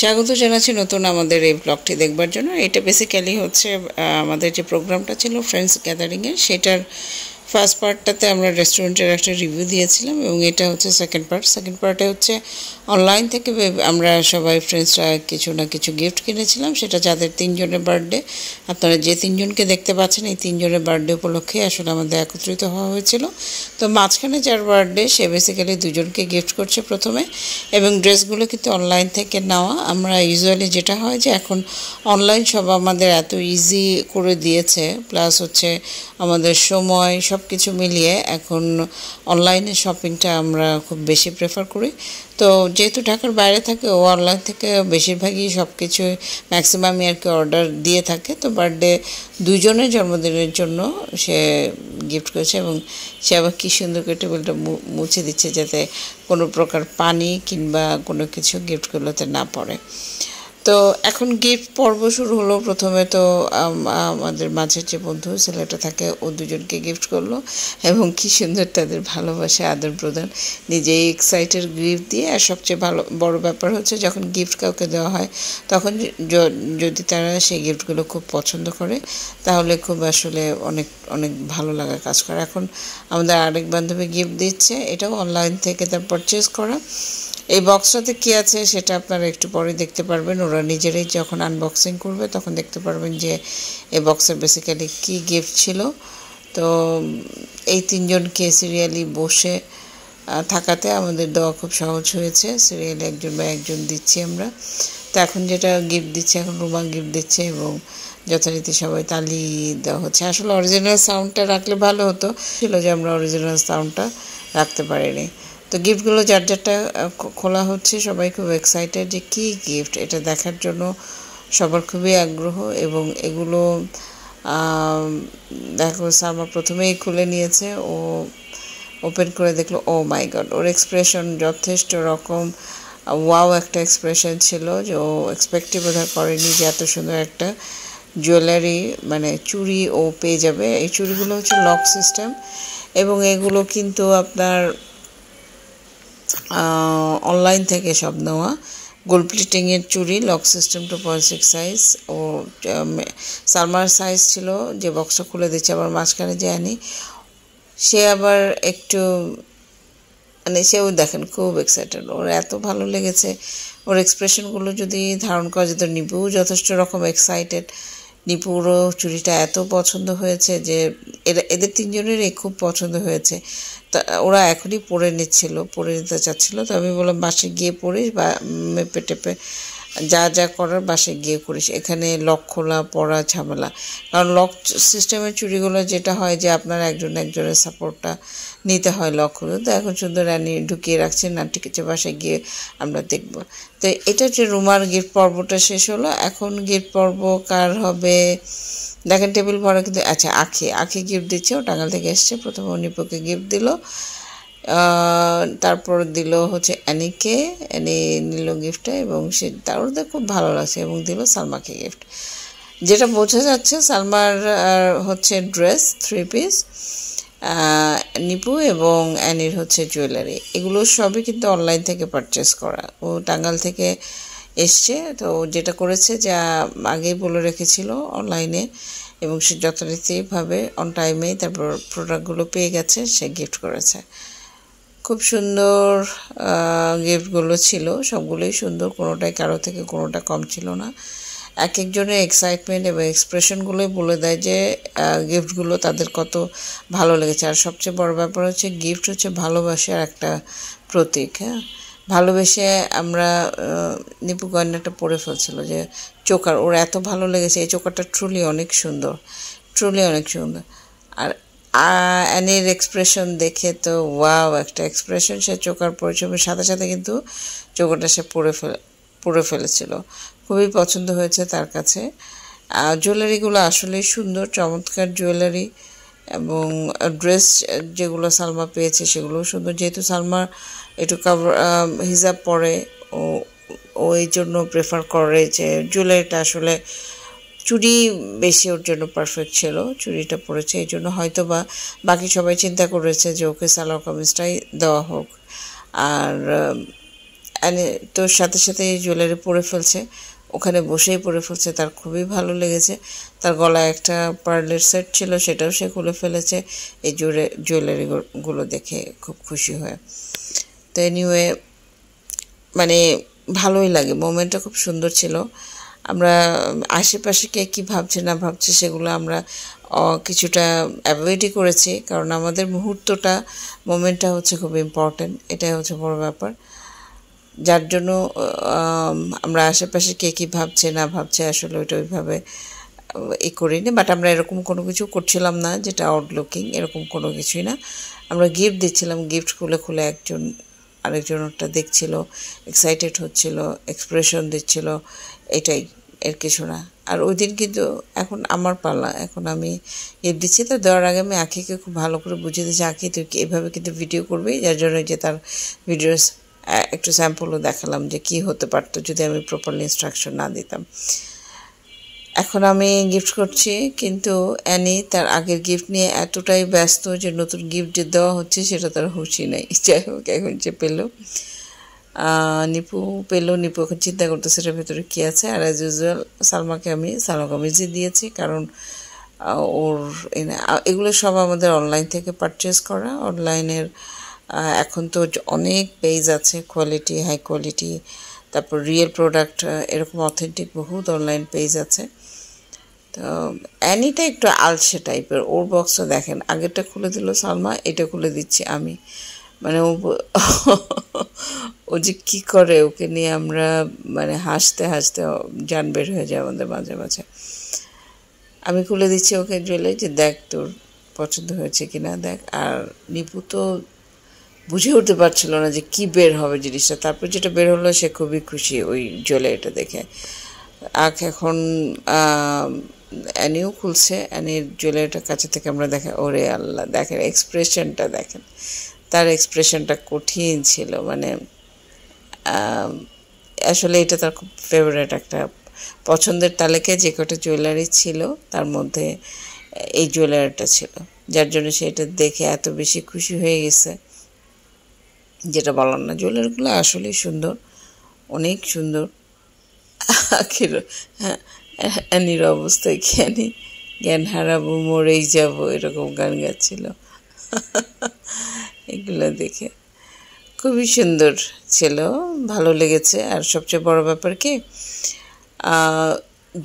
স্বাগত জানাচ্ছি নতুন আমাদের এই ব্লগটি দেখবার জন্য এটা বেসিক্যালি হচ্ছে আমাদের যে প্রোগ্রামটা ছিল ফ্রেন্ডস গ্যাদারিংয়ে সেটার ফার্স্ট পার্টটাতে আমরা রেস্টুরেন্টের একটা রিভিউ দিয়েছিলাম এবং এটা হচ্ছে সেকেন্ড পার্ট সেকেন্ড পার্টে হচ্ছে অনলাইন থেকে আমরা সবাই ফ্রেন্ডসরা কিছু না কিছু গিফট কিনেছিলাম সেটা যাদের তিনজনের বার্থডে আপনারা যে তিনজনকে দেখতে পাচ্ছেন এই তিনজনের বার্থডে উপলক্ষে আসলে আমাদের একত্রিত হওয়া হয়েছিল তো মাঝখানে যার বার্থডে সে বেসিক্যালি দুজনকে গিফট করছে প্রথমে এবং ড্রেসগুলো কিন্তু অনলাইন থেকে নেওয়া আমরা ইউজুয়ালি যেটা হয় যে এখন অনলাইন সব আমাদের এত ইজি করে দিয়েছে প্লাস হচ্ছে আমাদের সময় সব সব কিছু মিলিয়ে এখন অনলাইনে শপিংটা আমরা খুব বেশি প্রেফার করি তো যেহেতু ঢাকার বাইরে থাকে ও অনলাইন থেকে বেশিরভাগই সব কিছু ম্যাক্সিমামই আর কি অর্ডার দিয়ে থাকে তো বার্থডে দুজনের জন্মদিনের জন্য সে গিফট করেছে এবং সে আবার কী সুন্দর করে টেবিলটা মুছে দিচ্ছে যাতে কোনো প্রকার পানি কিংবা কোনো কিছু গিফট করলোতে না পড়ে তো এখন গিফট পর্ব শুরু হলো প্রথমে তো আমাদের মাঝের যে বন্ধু ছেলেটা থাকে ও দুজনকে গিফট করলো এবং কি সুন্দর তাদের ভালোবাসা আদান প্রদান নিজেই এক্সাইটেড গিফট দিয়ে আর সবচেয়ে ভালো বড় ব্যাপার হচ্ছে যখন গিফট কাউকে দেওয়া হয় তখন যদি তারা সেই গিফটগুলো খুব পছন্দ করে তাহলে খুব আসলে অনেক অনেক ভালো লাগা কাজ করে এখন আমাদের আরেক বান্ধবী গিফট দিচ্ছে এটাও অনলাইন থেকে তার পারচেস করা এই বক্সটাতে কী আছে সেটা আপনারা একটু পরে দেখতে পারবেন ওরা নিজেরাই যখন আনবক্সিং করবে তখন দেখতে পারবেন যে এই বক্সের বেসিক্যালি কি গিফট ছিল তো এই তিনজনকে সিরিয়ালি বসে থাকাতে আমাদের দেওয়া খুব সহজ হয়েছে সিরিয়ালি একজন বা একজন দিচ্ছি আমরা তো এখন যেটা গিফট দিচ্ছে এখন রুমাল গিফট দিচ্ছে এবং যথারীতি সবাই তালি দেওয়া হচ্ছে আসলে অরিজিনাল সাউন্ডটা রাখলে ভালো হতো ছিল যে আমরা অরিজিনাল সাউন্ডটা রাখতে পারিনি তো গিফটগুলো যার যারটা খোলা হচ্ছে সবাই খুব এক্সাইটেড যে কী গিফট এটা দেখার জন্য সবার খুবই আগ্রহ এবং এগুলো দেখো আমার প্রথমেই খুলে নিয়েছে ও ওপেন করে দেখলো ও মাই গড ওর এক্সপ্রেশন যথেষ্ট রকম ওয়াও একটা এক্সপ্রেশন ছিল যে ও এক্সপেক্টই বোধ করেনি যে এত সুন্দর একটা জুয়েলারি মানে চুরি ও পেয়ে যাবে এই চুড়িগুলো হচ্ছে লক সিস্টেম এবং এগুলো কিন্তু আপনার অনলাইন থেকে সব নেওয়া গোল প্লেটিংয়ের চুড়ি lock system two point six size ও সালমার সাইজ ছিল যে বক্সটা খুলে দিচ্ছে আবার মাঝখানে যে আনি সে আবার একটু মানে সেও দেখেন খুব এক্সাইটেড ওর এত ভালো লেগেছে ওর এক্সপ্রেশনগুলো যদি ধারণ করা যেত নিবেও যথেষ্ট রকম এক্সাইটেড নিপুরও চুড়িটা এত পছন্দ হয়েছে যে এরা এদের তিনজনেরই খুব পছন্দ হয়েছে তা ওরা এখনই পরে নিচ্ছিল পরে নিতে চাচ্ছিল তো আমি বললাম বাসে গিয়ে পরিস বা মেপে টেপে যা যা করার বাসে গিয়ে করিস এখানে লক খোলা পড়া ঝামেলা কারণ লক সিস্টেমের চুরিগুলো যেটা হয় যে আপনার একজন একজনের সাপোর্টটা নিতে হয় লক খোলা তো এখন সুন্দর রানী ঢুকিয়ে রাখছে না ঠিক আছে বাসায় গিয়ে আমরা দেখব তো এটা হচ্ছে রুমার গিফট পর্বটা শেষ হলো এখন গিফট পর্ব কার হবে দেখেন টেবিল ভরা কিন্তু আচ্ছা আখি আখি গিফট দিচ্ছে ও টাঙ্গাল থেকে এসছে প্রথমে উনি গিফট দিল তারপর দিল হচ্ছে অ্যানিকে অ্যানি নিল গিফটটা এবং সে তার খুব ভালো লাগছে এবং দিল সালমাকে গিফট যেটা বোঝা যাচ্ছে সালমার হচ্ছে ড্রেস থ্রি পিস নিপু এবং অ্যানির হচ্ছে জুয়েলারি এগুলো সবই কিন্তু অনলাইন থেকে পারচেস করা ও টাঙ্গাল থেকে এসছে তো যেটা করেছে যা আগেই বলে রেখেছিল অনলাইনে এবং সে যথারীতিভাবে অন টাইমেই তারপর প্রোডাক্টগুলো পেয়ে গেছে সে গিফট করেছে খুব সুন্দর গিফটগুলো ছিল সবগুলোই সুন্দর কোনোটাই কারো থেকে কোনোটা কম ছিল না এক একজনের এক্সাইটমেন্ট এবং এক্সপ্রেশনগুলোই বলে দেয় যে গিফটগুলো তাদের কত ভালো লেগেছে আর সবচেয়ে বড় ব্যাপার হচ্ছে গিফট হচ্ছে ভালোবাসার একটা প্রতীক হ্যাঁ ভালোবেসে আমরা নিপু গয়নাটা পরে ফেলছিল যে চোকার ওর এত ভালো লেগেছে এই চোকারটা ট্রুলি অনেক সুন্দর ট্রুলি অনেক সুন্দর আর অ্যানির এক্সপ্রেশন দেখে তো ওয়াও একটা এক্সপ্রেশন সে চোকার পরিচয়ের সাথে সাথে কিন্তু চোকাটা সে পুড়ে ফেলে পুড়ে ফেলেছিল খুবই পছন্দ হয়েছে তার কাছে জুয়েলারিগুলো আসলেই সুন্দর চমৎকার জুয়েলারি এবং ড্রেস যেগুলো সালমা পেয়েছে সেগুলো সুন্দর যেহেতু সালমা একটু কাভার হিজাব পরে ও ওই জন্য প্রেফার করে যে জুয়েলারিটা আসলে চুড়ি বেশি ওর জন্য পারফেক্ট ছিল চুড়িটা পরেছে এই জন্য হয়তো বা বাকি সবাই চিন্তা করেছে যে ওকে সালোয়ার কামিজটাই দেওয়া হোক আর তো সাথে সাথে এই জুয়েলারি পরে ফেলছে ওখানে বসেই পরে ফেলছে তার খুবই ভালো লেগেছে তার গলায় একটা পার্লের সেট ছিল সেটাও সে খুলে ফেলেছে এই জুয়ে জুয়েলারিগুলো দেখে খুব খুশি হয় তো এনিওয়ে মানে ভালোই লাগে মোমেন্টটা খুব সুন্দর ছিল আমরা আশেপাশে কে কী ভাবছে না ভাবছে সেগুলো আমরা কিছুটা অ্যাভয়েডই করেছি কারণ আমাদের মুহূর্তটা মোমেন্টটা হচ্ছে খুব ইম্পর্ট্যান্ট এটাই হচ্ছে বড় ব্যাপার যার জন্য আমরা আশেপাশে কে কী ভাবছে না ভাবছে আসলে ওইটা ওইভাবে এ করিনি বাট আমরা এরকম কোনো কিছু করছিলাম না যেটা আউটলুকিং এরকম কোনো কিছুই না আমরা গিফট দিচ্ছিলাম গিফট খুলে খুলে একজন আরেকজন ওটা দেখছিল এক্সাইটেড হচ্ছিল এক্সপ্রেশন দিচ্ছিল এটাই এর কিছু না আর ওই দিন কিন্তু এখন আমার পালা এখন আমি এ দিচ্ছি তো দেওয়ার আগে আমি আঁকিকে খুব ভালো করে বুঝিয়ে দিচ্ছি আঁকি তুই এভাবে কিন্তু ভিডিও করবি যার জন্য যে তার ভিডিওস একটু স্যাম্পলও দেখালাম যে কি হতে পারতো যদি আমি প্রপারলি ইনস্ট্রাকশন না দিতাম এখন আমি গিফট করছি কিন্তু অ্যানি তার আগের গিফট নিয়ে এতটাই ব্যস্ত যে নতুন গিফট যে দেওয়া হচ্ছে সেটা তার হুশি নাই যাই হোক এখন যে পেল নিপু পেল নিপু এখন চিন্তা করতেছে সেটার ভেতরে কী আছে আর অ্যাজ ইউজুয়াল সালমাকে আমি সালমা কামিজই দিয়েছি কারণ ওর এগুলো সব আমাদের অনলাইন থেকে পারচেস করা অনলাইনের এখন তো অনেক পেজ আছে কোয়ালিটি হাই কোয়ালিটি তারপর রিয়েল প্রোডাক্ট এরকম অথেন্টিক বহুত অনলাইন পেজ আছে তো অ্যানিটা একটু আলসে টাইপের ওর বক্সটা দেখেন আগেরটা খুলে দিল সালমা এটা খুলে দিচ্ছি আমি মানে ও যে কী করে ওকে নিয়ে আমরা মানে হাসতে হাসতে যান বের হয়ে যায় আমাদের মাঝে মাঝে আমি খুলে দিচ্ছি ওকে জুয়েলারি যে দেখ তোর পছন্দ হয়েছে কিনা দেখ আর নিপু তো বুঝে উঠতে পারছিল না যে কি বের হবে জিনিসটা তারপর যেটা বের হলো সে খুবই খুশি ওই জলে এটা দেখে আখ এখন অ্যানিও খুলছে অ্যানির জুয়েলারিটার কাছে থেকে আমরা দেখে ওরে আল্লাহ দেখেন এক্সপ্রেশনটা দেখেন তার এক্সপ্রেশনটা কঠিন ছিল মানে আসলে এটা তার খুব ফেভারেট একটা পছন্দের তালিকায় যে কটা জুয়েলারি ছিল তার মধ্যে এই জুয়েলারিটা ছিল যার জন্য সে এটা দেখে এত বেশি খুশি হয়ে গেছে যেটা বলার না জুয়েলারিগুলো আসলেই সুন্দর অনেক সুন্দর হ্যাঁ এনির অবস্থায় জ্ঞানী জ্ঞান হারাবো মরেই যাব এরকম গান গাচ্ছিল এগুলো দেখে খুবই সুন্দর ছিল ভালো লেগেছে আর সবচেয়ে বড় ব্যাপার কি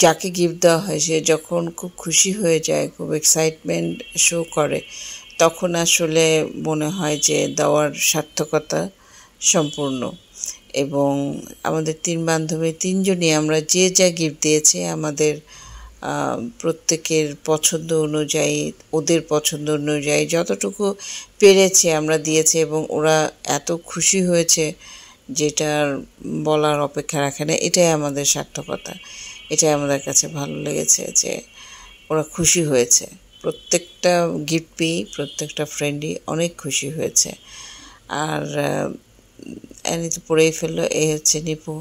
যাকে গিফট দেওয়া হয় সে যখন খুব খুশি হয়ে যায় খুব এক্সাইটমেন্ট শো করে তখন আসলে মনে হয় যে দেওয়ার সার্থকতা সম্পূর্ণ এবং আমাদের তিন বান্ধবী তিনজনই আমরা যে যা গিফট দিয়েছে আমাদের প্রত্যেকের পছন্দ অনুযায়ী ওদের পছন্দ অনুযায়ী যতটুকু পেরেছে আমরা দিয়েছি এবং ওরা এত খুশি হয়েছে যেটার বলার অপেক্ষা রাখে না এটাই আমাদের সার্থকতা এটাই আমাদের কাছে ভালো লেগেছে যে ওরা খুশি হয়েছে প্রত্যেকটা গিফট পেয়েই প্রত্যেকটা ফ্রেন্ডই অনেক খুশি হয়েছে আর অ্যানি তো পড়েই ফেললো এ হচ্ছে নিপু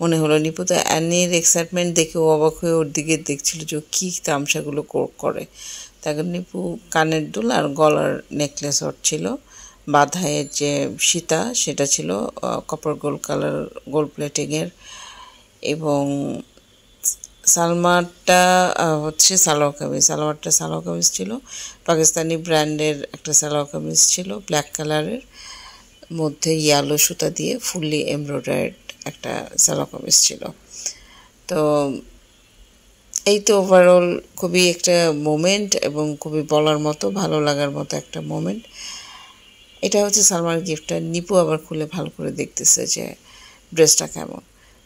মনে হলো নিপু তো অ্যানির এক্সাইটমেন্ট দেখে ও অবাক হয়ে ওর দিকে দেখছিল যে কী তামসাগুলো করে তাকে নিপু কানের দুল আর গলার নেকলেস ওর ছিল বাধায়ের যে সীতা সেটা ছিল কপার গোল কালার গোল্ড প্লেটিংয়ের এবং সালমারটা হচ্ছে সালোয়ার কামিজ সালোয়ারটা সালোয়ার কামিজ ছিল পাকিস্তানি ব্র্যান্ডের একটা সালোয়ার কামিজ ছিল ব্ল্যাক কালারের মধ্যে ইয়ালো সুতা দিয়ে ফুললি এমব্রয়ডার্ড একটা সালোয়ার কামিজ ছিল তো এই তো ওভারঅল খুবই একটা মোমেন্ট এবং খুবই বলার মতো ভালো লাগার মতো একটা মোমেন্ট এটা হচ্ছে সালমার গিফটটা নিপু আবার খুলে ভালো করে দেখতেছে যে ড্রেসটা কেমন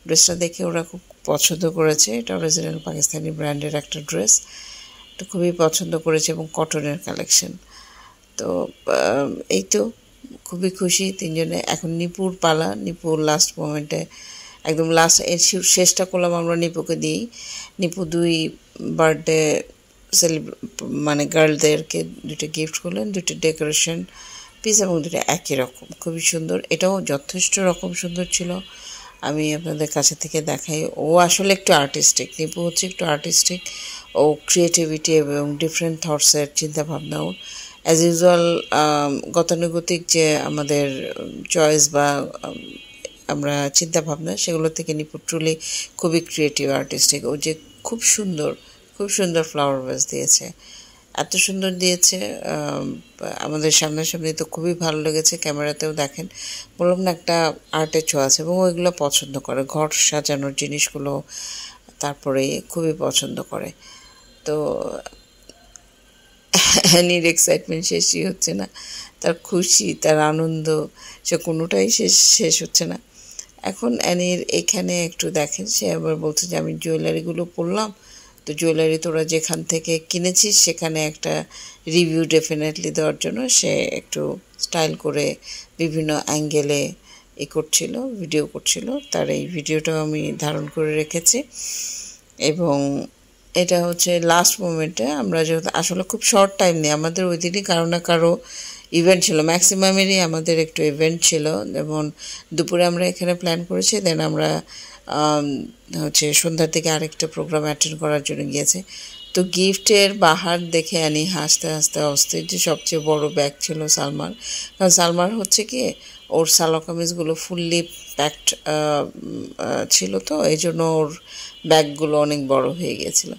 ড্রেসটা দেখে ওরা খুব পছন্দ করেছে এটা অরিজিনাল পাকিস্তানি ব্র্যান্ডের একটা ড্রেস তো খুবই পছন্দ করেছে এবং কটনের কালেকশন তো এই তো খুবই খুশি তিনজনে এখন নিপুর পালা নিপুর লাস্ট মোমেন্টে একদম লাস্ট এর শেষটা করলাম আমরা নিপুকে দিই নিপু দুই বার্থডে সেলিব্রে মানে গার্লদেরকে দুটো গিফট করলেন দুটো ডেকোরেশন পিস এবং দুটো একই রকম খুবই সুন্দর এটাও যথেষ্ট রকম সুন্দর ছিল আমি আপনাদের কাছে থেকে দেখাই ও আসলে একটু আর্টিস্টিক নিপু হচ্ছে একটু আর্টিস্টিক ও ক্রিয়েটিভিটি এবং ডিফারেন্ট থটসের চিন্তাভাবনা ওর অ্যাজ ইউজুয়াল গতানুগতিক যে আমাদের চয়েস বা আমরা চিন্তাভাবনা সেগুলো থেকে নিপু ট্রুলি খুবই ক্রিয়েটিভ আর্টিস্টিক ও যে খুব সুন্দর খুব সুন্দর ফ্লাওয়ার ভাস দিয়েছে এত সুন্দর দিয়েছে আমাদের সামনাসামনি তো খুবই ভালো লেগেছে ক্যামেরাতেও দেখেন বললাম না একটা আর্টের ছোঁয়া আছে এবং ওইগুলো পছন্দ করে ঘর সাজানোর জিনিসগুলো তারপরে খুবই পছন্দ করে তো অ্যানির এক্সাইটমেন্ট শেষই হচ্ছে না তার খুশি তার আনন্দ সে কোনোটাই শেষ শেষ হচ্ছে না এখন অ্যানির এখানে একটু দেখেন সে আবার বলছে যে আমি জুয়েলারিগুলো পরলাম তো জুয়েলারি তোরা যেখান থেকে কিনেছিস সেখানে একটা রিভিউ ডেফিনেটলি দেওয়ার জন্য সে একটু স্টাইল করে বিভিন্ন অ্যাঙ্গেলে এ করছিল ভিডিও করছিল তার এই ভিডিওটাও আমি ধারণ করে রেখেছি এবং এটা হচ্ছে লাস্ট মোমেন্টে আমরা যেহেতু আসলে খুব শর্ট টাইম নেই আমাদের ওই দিনই কারো না কারো ইভেন্ট ছিল ম্যাক্সিমামেরই আমাদের একটু ইভেন্ট ছিল যেমন দুপুরে আমরা এখানে প্ল্যান করেছি দেন আমরা হচ্ছে সন্ধ্যার দিকে আরেকটা প্রোগ্রাম অ্যাটেন্ড করার জন্য গিয়েছে তো গিফটের বাহার দেখে আনি হাসতে হাসতে অস্থির যে সবচেয়ে বড় ব্যাগ ছিল সালমার কারণ সালমার হচ্ছে কি ওর সালো কামিজগুলো ফুললি প্যাকড ছিল তো এই জন্য ওর ব্যাগগুলো অনেক বড় হয়ে গিয়েছিল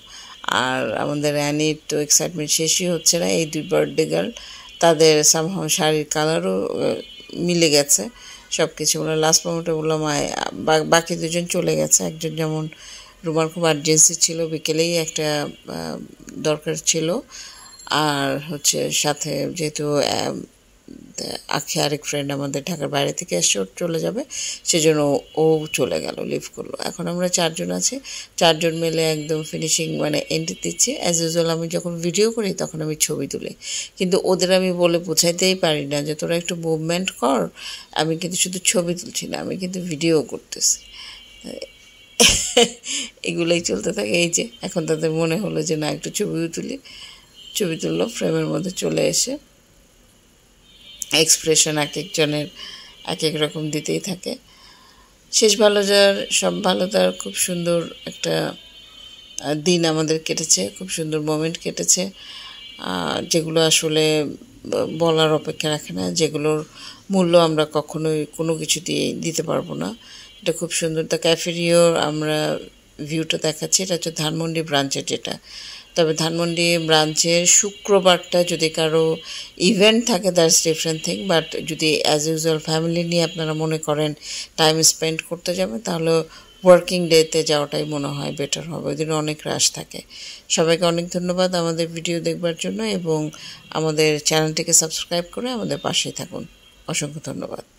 আর আমাদের অ্যানির তো এক্সাইটমেন্ট শেষই হচ্ছে না এই দুই বার্থডে গার্ল তাদের সামহ শাড়ির কালারও মিলে গেছে সব কিছু বললাম লাস্ট মোমেন্টে বললাম বাকি দুজন চলে গেছে একজন যেমন রুমার খুব আর্জেন্সি ছিল বিকেলেই একটা দরকার ছিল আর হচ্ছে সাথে যেহেতু আখি আরেক ফ্রেন্ড আমাদের ঢাকার বাইরে থেকে এসে ওর চলে যাবে সেজন্য ও চলে গেল লিভ করলো এখন আমরা চারজন আছি চারজন মিলে একদম ফিনিশিং মানে এন্ট্রি দিচ্ছি অ্যাজ ইউজুয়াল আমি যখন ভিডিও করি তখন আমি ছবি তুলি কিন্তু ওদের আমি বলে বোঝাইতেই পারি না যে তোরা একটু মুভমেন্ট কর আমি কিন্তু শুধু ছবি তুলছি না আমি কিন্তু ভিডিও করতেছি এগুলোই চলতে থাকে এই যে এখন তাদের মনে হলো যে না একটু ছবিও তুলি ছবি তুললো ফ্রেমের মধ্যে চলে এসে এক্সপ্রেশন এক একজনের এক এক রকম দিতেই থাকে শেষ ভালো যার সব ভালো তার খুব সুন্দর একটা দিন আমাদের কেটেছে খুব সুন্দর মোমেন্ট কেটেছে যেগুলো আসলে বলার অপেক্ষা রাখে না যেগুলোর মূল্য আমরা কখনোই কোনো কিছু দিয়ে দিতে পারবো না এটা খুব সুন্দর দ্য ক্যাফেরিওর আমরা ভিউটা দেখাচ্ছি এটা হচ্ছে ধানমন্ডি ব্রাঞ্চের যেটা তবে ধানমন্ডি ব্রাঞ্চের শুক্রবারটা যদি কারো ইভেন্ট থাকে দ্যাটস ডিফারেন্ট থিং বাট যদি অ্যাজ ইউজুয়াল ফ্যামিলি নিয়ে আপনারা মনে করেন টাইম স্পেন্ড করতে যাবেন তাহলে ওয়ার্কিং ডেতে যাওয়াটাই মনে হয় বেটার হবে ওই দিন অনেক রাশ থাকে সবাইকে অনেক ধন্যবাদ আমাদের ভিডিও দেখবার জন্য এবং আমাদের চ্যানেলটিকে সাবস্ক্রাইব করে আমাদের পাশেই থাকুন অসংখ্য ধন্যবাদ